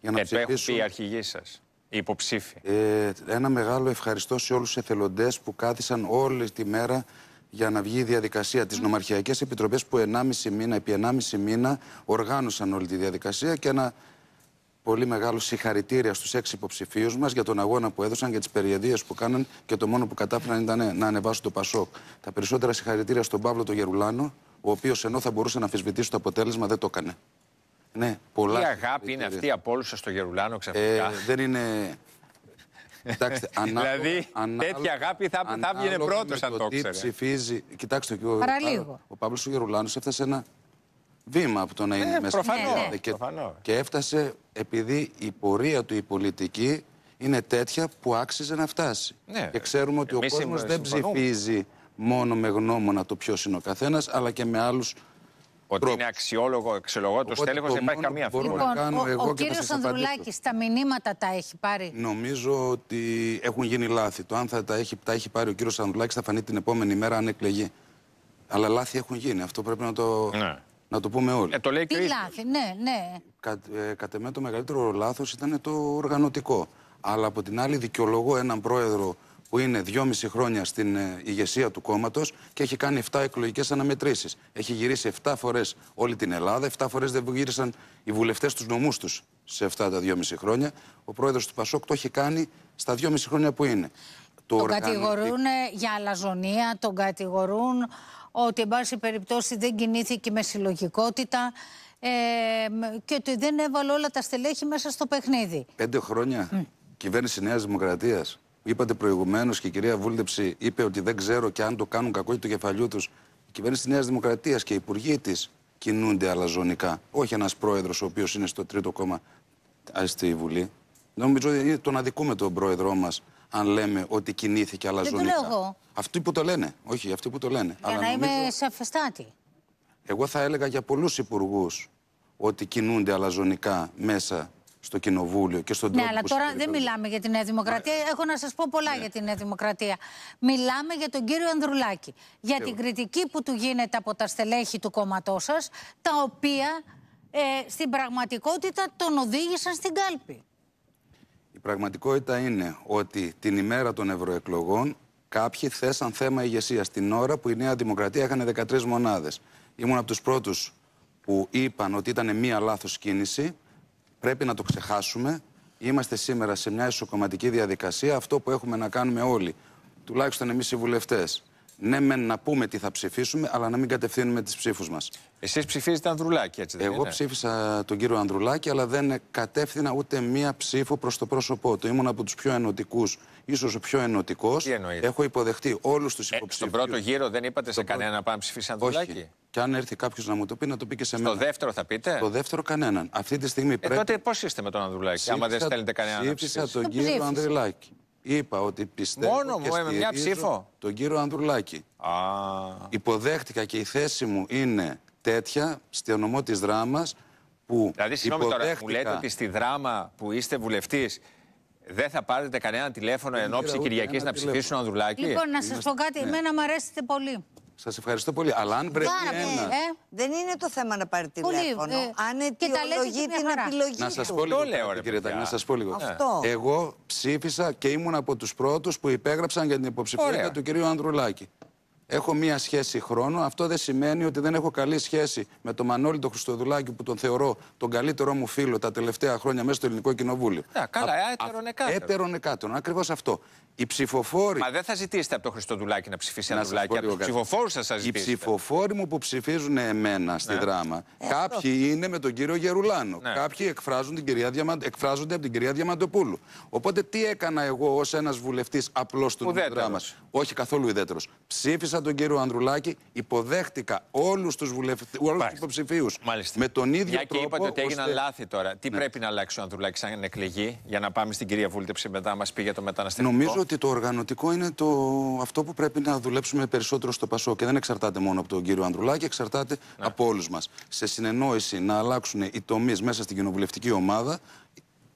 Για να ψηφίσουν. πει οι αρχηγοί σας, οι υποψήφοι. Ε, ένα μεγάλο ευχαριστώ σε όλους τους εθελοντές που κάθισαν όλη τη μέρα για να βγει η διαδικασία. Τις νομαρχιακές επιτροπές που 1,5 μήνα, επί 1,5 μήνα οργάνωσαν όλη τη διαδικασία και ένα πολύ μεγάλο συγχαρητήρια στους έξι υποψηφίους μας για τον αγώνα που έδωσαν, για τις περιεδίες που κάναν και το μόνο που κατάφεραν ήταν να ανεβάσουν το Πασόκ. Τα περισσότερα συγχαρητήρια στον Παύλο το Γερουλάνο, ο οποίος ενώ θα μπορούσε να αμφισβητήσει το αποτέλεσμα δεν το έκανε. Ναι, πολλά. Τι αγάπη είναι αυτή από όλου σα στο Γερουλάνο ξαφνικά. Ε, δεν είναι... Κοιτάξτε, [LAUGHS] δηλαδή, ανάλογα, δηλαδή, τέτοια αγάπη θα, θα βγει πρώτο αν το, το Ψηφίζει, κοιτάξτε, ο, ο, ο Παύλο Γερουλάνος έφτασε ένα βήμα από το να ε, είναι μέσα προφανώς, ναι. και, έφτασε επειδή η πορεία του η πολιτική είναι τέτοια που άξιζε να φτάσει. Ναι. Και ξέρουμε ότι ο κόσμος δεν ψηφίζει μόνο με γνώμονα το ποιος είναι ο καθένας, αλλά και με άλλους. Ότι είναι αξιόλογο, εξολογότο τέλεχο, δεν υπάρχει καμία φορά. Λοιπόν, ο, εγώ ο, ο κύριο Ανδρουλάκης τα μηνύματα τα έχει πάρει. Νομίζω ότι έχουν γίνει λάθη. Το αν θα τα έχει, τα έχει πάρει ο κύριος Ανδρουλάκης θα φανεί την επόμενη μέρα αν εκλεγεί. Αλλά λάθη έχουν γίνει. Αυτό πρέπει να το. Ναι. Να το πούμε όλοι. Ε, το λέει Τι λάθη, ναι, ναι. Κα, ε, κατ' εμέ το μεγαλύτερο λάθος ήταν το οργανωτικό. Αλλά από την άλλη, δικαιολογώ έναν πρόεδρο που είναι δυόμιση χρόνια στην ε, ηγεσία του κόμματος και έχει κάνει 7 εκλογικές αναμετρήσεις. Έχει γυρίσει 7 φορές όλη την Ελλάδα. 7 φορές δεν γύρισαν οι βουλευτές τους νομούς τους σε αυτά τα δυόμιση χρόνια. Ο πρόεδρος του Πασόκ το έχει κάνει στα δυόμιση χρόνια που είναι. Το τον κατηγορούν για αλαζονία, τον κατηγορούν ότι εν πάση περιπτώσει δεν κινήθηκε με συλλογικότητα ε, και ότι δεν έβαλε όλα τα στελέχη μέσα στο παιχνίδι. Πέντε χρόνια mm. κυβέρνηση Νέας Δημοκρατίας. Είπατε προηγουμένως και η κυρία Βούλτεψη είπε ότι δεν ξέρω και αν το κάνουν κακό ή το κεφαλιού τους. Η κυβέρνηση Νέας Δημοκρατίας και οι υπουργοί της κινούνται αλαζονικά. Όχι ένας πρόεδρος ο οποίος είναι στο τρίτο κόμμα στη Βουλή. Νομίζω ότι τον αδικούμε τον πρόεδρό μας αν λέμε ότι κινήθηκε αλλά Δεν το λέω εγώ. Αυτοί που το λένε. Όχι, αυτοί που το λένε. Για αλλά να νομίζω... είμαι σαφεστάτη. Εγώ θα έλεγα για πολλούς υπουργούς ότι κινούνται αλαζονικά μέσα στο κοινοβούλιο και στον τόπο. Ναι, αλλά τώρα δεν μιλάμε για τη Νέα Δημοκρατία. Ναι. Έχω να σας πω πολλά ναι. για τη Νέα Δημοκρατία. Μιλάμε για τον κύριο Ανδρουλάκη. Για την κριτική που του γίνεται από τα στελέχη του κόμματός σας, τα οποία ε, στην πραγματικότητα τον οδήγησαν στην κάλπη πραγματικότητα είναι ότι την ημέρα των ευρωεκλογών κάποιοι θέσαν θέμα ηγεσίας την ώρα που η Νέα Δημοκρατία είχαν 13 μονάδες. Ήμουν από τους πρώτους που είπαν ότι ήταν μία λάθος κίνηση. Πρέπει να το ξεχάσουμε. Είμαστε σήμερα σε μια ισοκομματική διαδικασία. Αυτό που έχουμε να κάνουμε όλοι, τουλάχιστον εμείς οι βουλευτές, ναι, μεν να πούμε τι θα ψηφίσουμε, αλλά να μην κατευθύνουμε τις ψήφους μας. Εσείς ψηφίζετε Ανδρουλάκη, έτσι δεν Εγώ είναι? ψήφισα τον κύριο Ανδρουλάκη, αλλά δεν κατεύθυνα ούτε μία ψήφο προς το πρόσωπό του. Ήμουν από τους πιο ενωτικούς, ίσως ο πιο ενωτικός. Έχω υποδεχτεί όλους τους υποψήφιου. Ε, στον πρώτο γύρο δεν είπατε σε κανένα πρώτο... να πάμε ψηφίσει Ανδρουλάκη. Όχι. Και αν έρθει κάποιος να μου το πει, να το πει και σε μένα. Το δεύτερο θα πείτε. Το δεύτερο κανέναν. Αυτή τη στιγμή ε, πρέπει. Τότε πώς είστε με τον Ανδρουλάκη, ψήφισα, άμα δεν στέλνετε κανέναν. Ψήφισα τον κύριο Ανδρουλάκη. Είπα ότι πιστεύω Μόνο και ε, με μια ψήφο. τον κύριο Ανδρουλάκη. Α. Υποδέχτηκα και η θέση μου είναι τέτοια, στο νομό της δράμας, που Δηλαδή, συγγνώμη υποδέχτηκα... τώρα, μου λέτε ότι στη δράμα που είστε βουλευτής δεν θα πάρετε κανένα τηλέφωνο εν Κυριακής Κυριακή να ψηφίσουν ο Ανδρουλάκη. Λοιπόν, να σας πω κάτι. Ναι. Εμένα μου αρέσετε πολύ. Σας ευχαριστώ πολύ. Αλλά αν πρέπει ένα. Ε, δεν είναι το θέμα να πάρει ε, τηλέφωνο. Ε, αν αιτιολογεί την επιλογή να σας του. Πω λίγο, λέω, ρε, κύριε Τάκη, να σας πω λίγο. Αυτό. Εγώ ψήφισα και ήμουν από τους πρώτους που υπέγραψαν για την υποψηφιότητα του κυρίου Ανδρουλάκη. Έχω μία σχέση χρόνο. Αυτό δεν σημαίνει ότι δεν έχω καλή σχέση με τον Μανώλη τον Χριστοδουλάκη που τον θεωρώ τον καλύτερό μου φίλο τα τελευταία χρόνια μέσα στο Ελληνικό Κοινοβούλιο. Να, καλά, έτερον εκάτερον. Έτερον εκάτερον, ακριβώς αυτό. Οι ψηφοφόροι. Μα δεν θα ζητήσετε από τον Χριστοδουλάκη να ψηφίσει ένα δουλάκι. Από του ψηφοφόρους θα σας ζητήσετε. Οι ψηφοφόροι μου που ψηφίζουν εμένα στη ναι. δράμα. Ε, κάποιοι είναι με τον κύριο Γερουλάνο. Ναι. Κάποιοι εκφράζουν την κυρία Διαμα... εκφράζονται από την κυρία Διαμαντοπούλου. Οπότε τι έκανα εγώ ως ένας βουλευτής απλό του δράμα. Όχι καθόλου ιδιαίτερο. Ψήφισα Σαν τον κύριο Ανδρουλάκη, υποδέχτηκα όλους τους υποψηφίου. Με τον ίδιο τρόπο. Και είπατε ότι έγιναν ώστε... λάθη τώρα. Τι ναι. πρέπει να αλλάξει ο Ανδρουλάκης αν εκλεγεί, για να πάμε στην κυρία Βούλτεψη μετά μας για το μεταναστευτικό. Νομίζω ότι το οργανωτικό είναι το... αυτό που πρέπει να δουλέψουμε περισσότερο στο Πασό και δεν εξαρτάται μόνο από τον κύριο Ανδρουλάκη, εξαρτάται ναι. από όλους μας. Σε συνεννόηση να αλλάξουν οι τομείς μέσα στην κοινοβουλευτική ομάδα,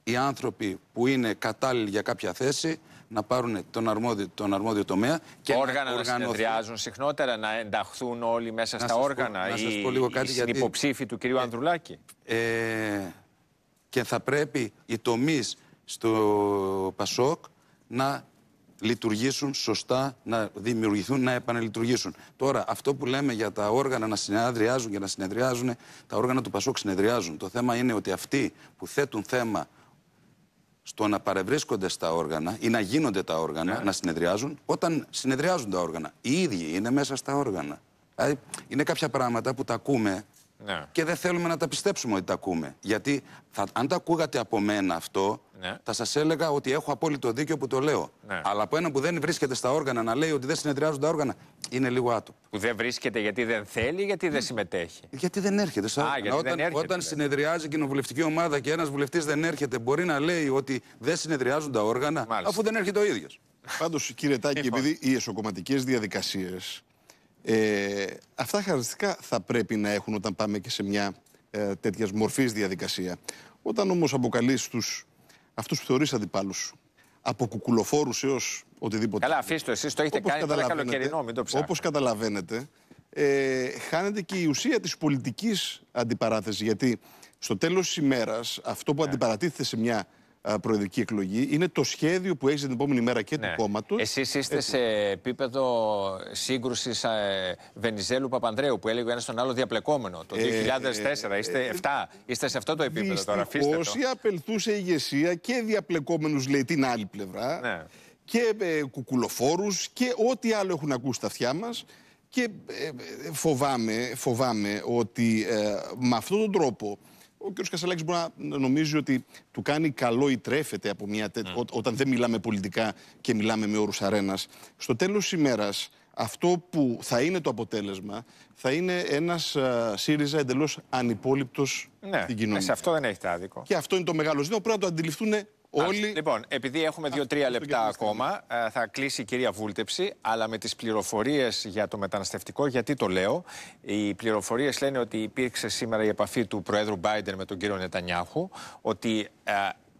οι άνθρωποι που είναι κατάλληλοι για κάποια θέση να πάρουν τον αρμόδιο, τον αρμόδιο τομέα και όργανα να, συνεδριάζουν συχνότερα, να ενταχθούν όλοι μέσα στα όργανα. ή, να σας λίγο κάτι γιατί... υποψήφοι του κυρίου ε, Ανδρουλάκη. Ε, και θα πρέπει οι τομείς στο ΠΑΣΟΚ να λειτουργήσουν σωστά, να δημιουργηθούν, να επαναλειτουργήσουν. Τώρα, αυτό που λέμε για τα όργανα να συνεδριάζουν και να συνεδριάζουν, τα όργανα του ΠΑΣΟΚ συνεδριάζουν. Το θέμα είναι ότι αυτοί που θέτουν θέμα στο να παρευρίσκονται στα όργανα ή να γίνονται τα όργανα, ναι. να συνεδριάζουν, όταν συνεδριάζουν τα όργανα. Οι ίδιοι είναι μέσα στα όργανα. Δηλαδή, είναι κάποια πράγματα που τα ακούμε ναι. Και δεν θέλουμε να τα πιστέψουμε ότι τα ακούμε. Γιατί θα, αν τα ακούγατε από μένα αυτό, ναι. θα σας έλεγα ότι έχω απόλυτο δίκιο που το λέω. Ναι. Αλλά από ένα που δεν βρίσκεται στα όργανα να λέει ότι δεν συνεδριάζουν τα όργανα, είναι λίγο άτομο. Που δεν βρίσκεται γιατί δεν θέλει, ή γιατί δεν συμμετέχει. Γιατί δεν έρχεται. Α, γιατί όταν, δεν έρχεται. Όταν συνεδριάζει η κοινοβουλευτική ομάδα και ένας βουλευτής δεν έρχεται, μπορεί να λέει ότι δεν συνεδριάζουν τα όργανα, αφού δεν έρχεται ο ίδιος. Πάντως, κύριε Τάκη, λοιπόν. επειδή οι εσωκομματικές διαδικασίες ε, αυτά χαρακτηριστικά θα πρέπει να έχουν όταν πάμε και σε μια ε, τέτοιας μορφής διαδικασία. Όταν όμως αποκαλείς αυτούς που θεωρείς αντιπάλους από κουκουλοφόρους έως οτιδήποτε. Καλά, αφήστε εσείς το έχετε όπως κάνει τώρα καλοκαιρινό, μην το Όπως καταλαβαίνετε, ε, χάνεται και η ουσία της πολιτικής αντιπαράθεσης. Γιατί στο τέλος της ημέρας, αυτό που yeah. Ναι. σε μια προεδρική εκλογή είναι το σχέδιο που έχεις την επόμενη μέρα και του ναι. κόμματος. Εσείς είστε ε, σε επίπεδο σύγκρουσης Βενιζέλου Παπανδρέου που έλεγε ένας τον άλλο διαπλεκόμενο. Το 2004 ε, ε, είστε 7. Ε, είστε σε αυτό το επίπεδο τώρα. Η απελθούσε ηγεσία και διαπλεκόμενους, λέει την άλλη πλευρά. Ναι. Και ε, κουκουλοφόρους και ό,τι άλλο έχουν ακούσει τα αυτιά μας. Και φοβάμαι, φοβάμαι ότι με αυτόν τον τρόπο ο κ. Κασαλάκης μπορεί να νομίζει ότι του κάνει καλό ή τρέφεται από μια ναι. όταν δεν μιλάμε πολιτικά και μιλάμε με όρους αρένας. Στο τέλος της ημέρας, αυτό που θα είναι το αποτέλεσμα θα είναι ένας ΣΥΡΙΖΑ εντελώς ανυπόλυπτο ναι, στην κοινωνία. Ναι, σε αυτό δεν έχετε άδικο. Και αυτό είναι το μεγάλο ζήτημα. Πρέπει να το αντιληφθούν λοιπον Λοιπόν, επειδή έχουμε δύο-τρία λεπτά ακόμα, ε, θα κλείσει η κυρία Βούλτεψη, αλλά με τις πληροφορίες για το μεταναστευτικό, γιατί το λέω. Οι πληροφορίες λένε ότι υπήρξε σήμερα η επαφή του Προέδρου Μπάιντερ με τον κύριο Νετανιάχου, ότι ε,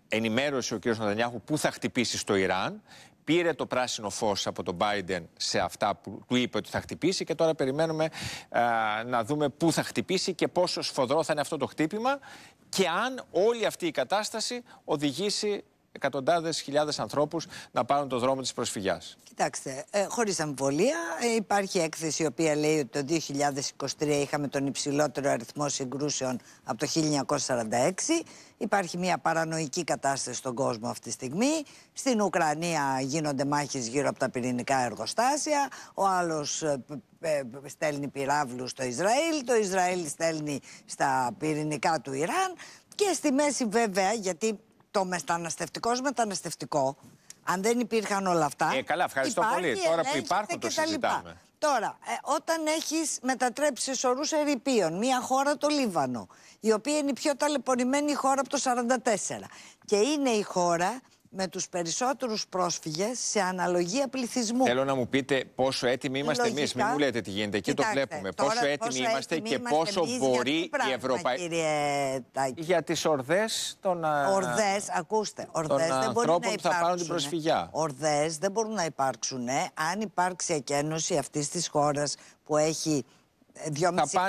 ενημέρωσε ο κύριος Νετανιάχου πού θα χτυπήσει στο Ιράν πήρε το πράσινο φως από τον Biden σε αυτά που του είπε ότι θα χτυπήσει και τώρα περιμένουμε ε, να δούμε πού θα χτυπήσει και πόσο σφοδρό θα είναι αυτό το χτύπημα και αν όλη αυτή η κατάσταση οδηγήσει εκατοντάδες χιλιάδες ανθρώπους να πάρουν το δρόμο της προσφυγιάς. Κοιτάξτε, ε, χωρίς αμφιβολία, ε, υπάρχει έκθεση η οποία λέει ότι το 2023 είχαμε τον υψηλότερο αριθμό συγκρούσεων από το 1946. Υπάρχει μια παρανοϊκή κατάσταση στον κόσμο αυτή τη στιγμή. Στην Ουκρανία γίνονται μάχες γύρω από τα πυρηνικά εργοστάσια. Ο άλλος ε, ε, στέλνει πυράβλους στο Ισραήλ. Το Ισραήλ στέλνει στα πυρηνικά του Ιράν. Και στη μέση βέβαια, γιατί το μεταναστευτικό μεταναστευτικό, αν δεν υπήρχαν όλα αυτά. Ε, καλά, ευχαριστώ πολύ. Τώρα που υπάρχουν το συζητάμε. Τώρα, ε, όταν έχεις μετατρέψεις σε ορού μια χώρα, το Λίβανο, η οποία είναι η πιο ταλαιπωρημένη χώρα από το 1944 και είναι η χώρα με τους περισσότερους πρόσφυγες σε αναλογία πληθυσμού. Θέλω να μου πείτε πόσο έτοιμοι είμαστε εμείς. εμείς. Μην μου λέτε τι γίνεται. Εκεί το βλέπουμε. πόσο έτοιμοι είμαστε και πόσο μπορεί η Ευρωπαϊκή... Για τις ορδές των... Ορδές, ακούστε. Ορδές δεν μπορεί να υπάρξουν. που θα πάρουν την προσφυγιά. Ορδές δεν μπορούν να υπάρξουν αν υπάρξει εκένωση αυτής της χώρας που έχει 2,5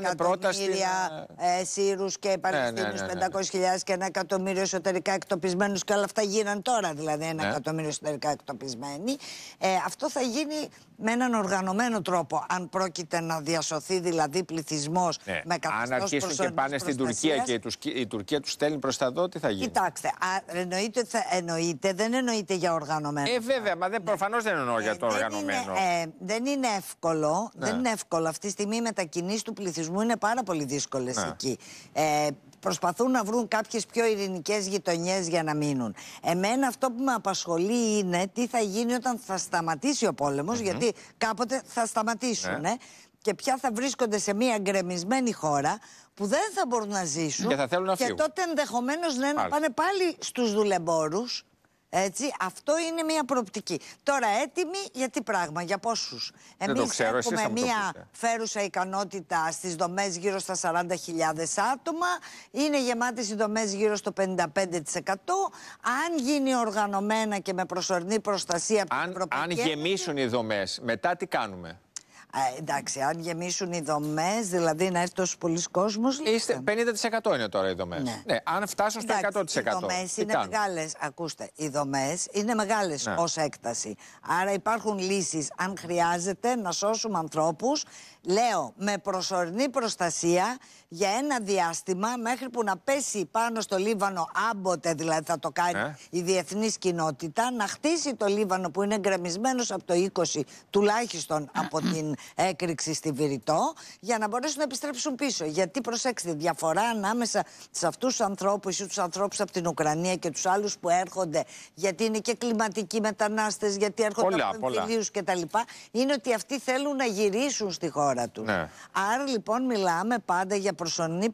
ε, εκατομμύρια ε, ε Σύρους και ναι, ναι, ναι, Παλαιστίνου, 500.000 και ένα εκατομμύριο εσωτερικά εκτοπισμένους. Και όλα αυτά γίναν τώρα, δηλαδή, ένα εκατομμύριο εσωτερικά εκτοπισμένοι. Ε, αυτό θα γίνει με έναν οργανωμένο τρόπο. Αν πρόκειται να διασωθεί δηλαδή πληθυσμός ναι. με καθεστώ Αν αρχίσουν και πάνε στην Τουρκία και η Τουρκία τους στέλνει προς τα δω, τι θα γίνει. Κοιτάξτε, α, εννοείται, θα, εννοείται, δεν εννοείται για οργανωμένο. Ε, βέβαια, μα ναι. προφανώς δεν εννοώ για ε, το οργανωμένο. Ε, δεν είναι, εύκολο. Δεν ναι. είναι εύκολο. Αυτή τη στιγμή οι μετακινήσεις του πληθυσμού είναι πάρα πολύ δύσκολες ναι. εκεί. Ε, Προσπαθούν να βρουν κάποιες πιο ειρηνικές γειτονιές για να μείνουν. Εμένα αυτό που με απασχολεί είναι τι θα γίνει όταν θα σταματήσει ο πόλεμος, γιατί κάποτε θα σταματήσουν. Ναι. και πια θα βρίσκονται σε μια γκρεμισμένη χώρα που δεν θα μπορούν να ζήσουν. Και τότε ενδεχομένως ναι, να πάνε πάλι στους δουλεμπόρους έτσι, αυτό είναι μια προοπτική. Τώρα έτοιμη για τι πράγμα, για πόσους. Εμεί έχουμε μια φέρουσα ικανότητα στις δομές γύρω στα 40.000 άτομα. Είναι γεμάτε οι δομές γύρω στο 55%. Αν γίνει οργανωμένα και με προσωρινή προστασία από την Αν, αν γεμίσουν οι δομές, μετά τι κάνουμε εντάξει, αν γεμίσουν οι δομές, δηλαδή να έρθει τόσο πολλοί κόσμος. Είστε 50% είναι τώρα οι δομές. Ναι. ναι. αν φτάσουν στο 100%. Οι δομέ είναι μεγάλες. Ακούστε, οι δομές είναι μεγάλες ναι. ως έκταση. Άρα υπάρχουν λύσεις, αν χρειάζεται, να σώσουμε ανθρώπους λέω, με προσωρινή προστασία για ένα διάστημα μέχρι που να πέσει πάνω στο Λίβανο, άμποτε δηλαδή θα το κάνει ε? η διεθνής κοινότητα, να χτίσει το Λίβανο που είναι γκρεμισμένος από το 20 τουλάχιστον από την έκρηξη στη Βηρητό, για να μπορέσουν να επιστρέψουν πίσω. Γιατί προσέξτε, διαφορά ανάμεσα σε αυτούς τους ανθρώπους ή τους ανθρώπους από την Ουκρανία και τους άλλους που έρχονται, γιατί είναι και κλιματικοί μετανάστες, γιατί έρχονται πολλά, από εμφυλίους κτλ., είναι ότι αυτοί θέλουν να γυρίσουν στη χώρα. Ναι. Άρα λοιπόν μιλάμε πάντα για προσωρινή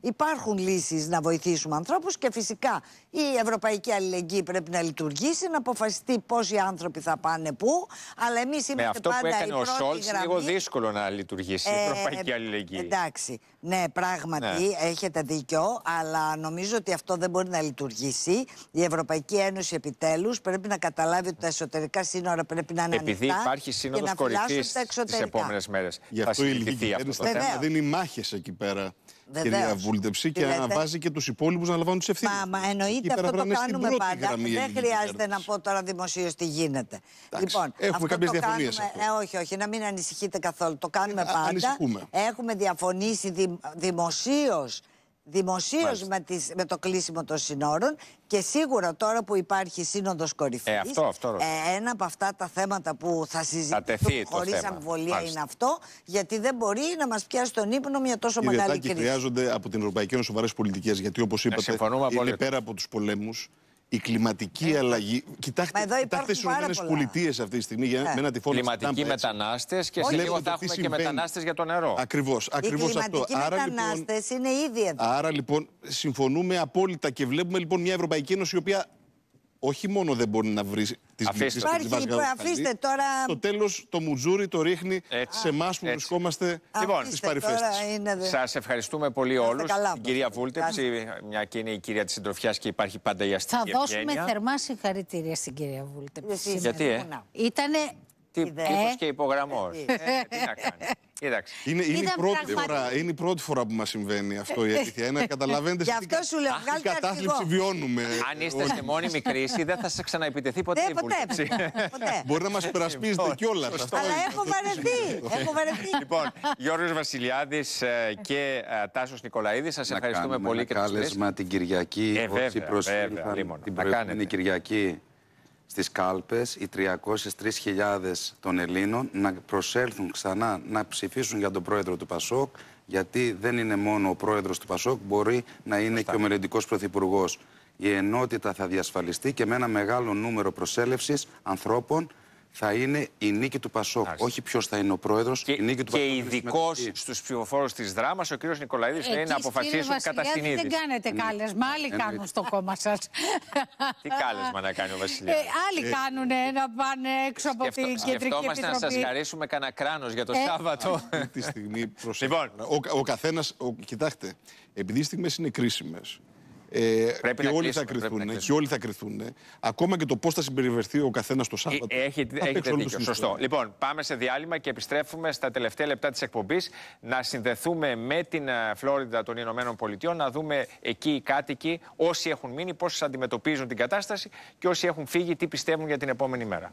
Υπάρχουν λύσεις να βοηθήσουμε ανθρώπους και φυσικά η Ευρωπαϊκή Αλληλεγγύη πρέπει να λειτουργήσει, να αποφασιστεί πόσοι άνθρωποι θα πάνε πού. Αλλά εμείς είμαστε πάντα. Με αυτό που έκανε ο Σόλτ, είναι λίγο δύσκολο να λειτουργήσει ε, η Ευρωπαϊκή ε, Αλληλεγγύη. Εντάξει. Ναι, πράγματι ναι. έχετε δίκιο, αλλά νομίζω ότι αυτό δεν μπορεί να λειτουργήσει. Η Ευρωπαϊκή Ένωση επιτέλους πρέπει να καταλάβει ότι τα εσωτερικά σύνορα πρέπει να είναι Επειδή ανοιχτά υπάρχει σύνοδο κορυφή τι επόμενες μέρες μέρε θα η αυτό το θέμα. Δίνει μάχε εκεί πέρα. κυρία Βούλτεψη, και να βάζει και τους υπόλοιπους να λαμβάνουν τις ευθύνες. Μα, μα εννοείται αυτό το κάνουμε πάντα. Δεν χρειάζεται να πω τώρα δημοσίως τι γίνεται. λοιπόν, έχουμε κάποιε διαφωνίε. Ε, όχι, όχι, να μην ανησυχείτε καθόλου. Το κάνουμε ε, πάντα. Ανησυχούμε. Έχουμε διαφωνήσει δημοσίως Δημοσίως με, με, το κλείσιμο των συνόρων και σίγουρα τώρα που υπάρχει σύνοδος κορυφής. Ε, ε, ένα από αυτά τα θέματα που θα συζητηθούν χωρί αμβολία είναι αυτό, γιατί δεν μπορεί να μας πιάσει τον ύπνο μια τόσο μεγάλη κρίση. χρειάζονται από την Ευρωπαϊκή Ένωση σοβαρές πολιτικές, γιατί όπως ε, είπατε, είναι πέρα από τους πολέμους η κλιματική ε. αλλαγή. Κοιτάξτε, εδώ κοιτάξτε τι αυτή τη στιγμή για, ε. με ένα Κλιματικοί μετανάστες και σε λίγο θα έχουμε και μετανάστες για το νερό. Ακριβώς ακριβώς αυτό. Οι λοιπόν, μετανάστες είναι ήδη εδώ. Άρα λοιπόν συμφωνούμε απόλυτα και βλέπουμε λοιπόν μια Ευρωπαϊκή Ένωση η οποία όχι μόνο δεν μπορεί να βρει τις βλέψει που Αφήστε τώρα. Στο τέλος το μουτζούρι το ρίχνει σε εμάς που βρισκόμαστε λοιπόν, στις παρυφέ. Σας ευχαριστούμε πολύ όλου. Την κυρία Βούλτεψη, μια και είναι η κυρία της συντροφιάς και υπάρχει πάντα η αστυνομία. Θα δώσουμε θερμά συγχαρητήρια στην κυρία Βούλτεψη. Γιατί, ε? Ήτανε Τύπος και υπογραμμός. Ε, τι να κάνεις. Είναι, είναι, η πρώτη φορά, είναι πρώτη φορά που μας συμβαίνει αυτό η αλήθεια. Είναι, ε, ε, ε, καταλαβαίνετε σε αυτό σου κατάθλιψη βιώνουμε. Αν είστε σε μόνιμη κρίση, δεν θα σα ξαναεπιτεθεί ποτέ η ποτέ. Μπορεί να μας υπερασπίζετε λοιπόν, κιόλας. Αλλά έχω βαρεθεί. Λοιπόν, Γιώργος Βασιλιάδης και Τάσος Νικολαίδης, σας ευχαριστούμε πολύ και Κάλεσμα την Κυριακή, όσοι την η Κυριακή στις κάλπες οι 303.000 των Ελλήνων να προσέλθουν ξανά να ψηφίσουν για τον πρόεδρο του Πασόκ γιατί δεν είναι μόνο ο πρόεδρος του Πασόκ, μπορεί να είναι και ο μελλοντικός πρωθυπουργός. Η ενότητα θα διασφαλιστεί και με ένα μεγάλο νούμερο προσέλευσης ανθρώπων θα είναι η νίκη του Πασόκ. Όχι ποιος θα είναι ο πρόεδρος, η νίκη του και Πασόκ. Και ειδικός στους ψηφοφόρους της δράμας, ο κ. Νικολαίδη είναι να αποφασίσουν κατά συνείδηση. Δεν κάνετε ναι, κάλεσμα, άλλοι κάνουν στο κόμμα σας. [LAUGHS] Τι κάλεσμα να κάνει ο Βασιλιά. Ε, άλλοι ε, κάνουν να πάνε έξω από την κεντρική επιτροπή. Σκεφτόμαστε να σας χαρίσουμε κανένα κράνος για το ε, Σάββατο. [LAUGHS] τη στιγμή λοιπόν. Ο καθένα, κοιτάξτε, επειδή οι στιγμές είναι κρίσιμες, ε, και, όλοι θα κρυθούν, θα Ακόμα και το πώς θα συμπεριφερθεί ο καθένας το Σάββατο. Έχει έχετε δίκιο. Σωστό. Λοιπόν, πάμε σε διάλειμμα και επιστρέφουμε στα τελευταία λεπτά της εκπομπής να συνδεθούμε με την ε, Φλόριντα των Ηνωμένων Πολιτειών, να δούμε εκεί οι κάτοικοι, όσοι έχουν μείνει, πώς αντιμετωπίζουν την κατάσταση και όσοι έχουν φύγει, τι πιστεύουν για την επόμενη μέρα.